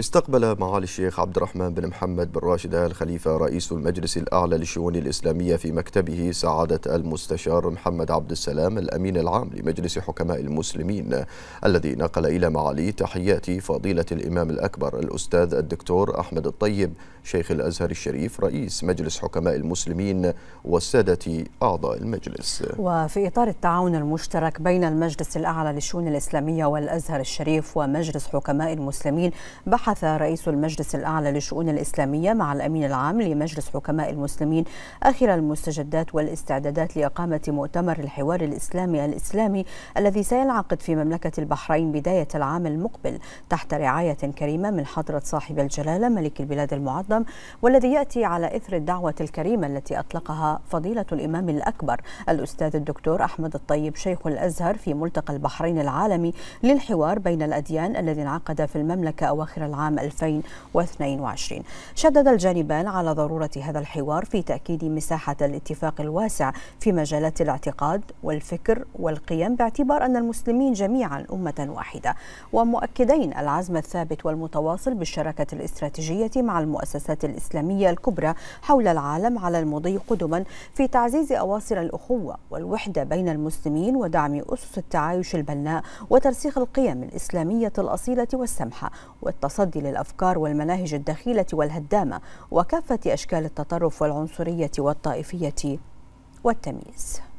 استقبل معالي الشيخ عبد الرحمن بن محمد بن راشد آل خليفة رئيس المجلس الأعلى للشؤون الإسلامية في مكتبه سعادة المستشار محمد عبد السلام الأمين العام لمجلس حكماء المسلمين الذي نقل إلى معالي تحيات فضيلة الإمام الأكبر الأستاذ الدكتور أحمد الطيب شيخ الأزهر الشريف رئيس مجلس حكماء المسلمين والسادة أعضاء المجلس وفي إطار التعاون المشترك بين المجلس الأعلى للشؤون الإسلامية والأزهر الشريف ومجلس حكماء المسلمين بح بحث رئيس المجلس الأعلى للشؤون الإسلامية مع الأمين العام لمجلس حكماء المسلمين آخر المستجدات والاستعدادات لإقامة مؤتمر الحوار الإسلامي الإسلامي الذي سينعقد في مملكة البحرين بداية العام المقبل تحت رعاية كريمة من حضرة صاحب الجلالة ملك البلاد المعظم والذي يأتي على إثر الدعوة الكريمة التي أطلقها فضيلة الإمام الأكبر الأستاذ الدكتور أحمد الطيب شيخ الأزهر في ملتقى البحرين العالمي للحوار بين الأديان الذي انعقد في المملكة أواخر العام العام 2022 شدد الجانبان على ضرورة هذا الحوار في تأكيد مساحة الاتفاق الواسع في مجالات الاعتقاد والفكر والقيم باعتبار أن المسلمين جميعا أمة واحدة ومؤكدين العزم الثابت والمتواصل بالشراكة الاستراتيجية مع المؤسسات الإسلامية الكبرى حول العالم على المضي قدما في تعزيز أواصر الأخوة والوحدة بين المسلمين ودعم أسس التعايش البناء وترسيخ القيم الإسلامية الأصيلة والسمحة والتصدي التعرض للأفكار والمناهج الدخيلة والهدامة وكافة أشكال التطرف والعنصرية والطائفية والتمييز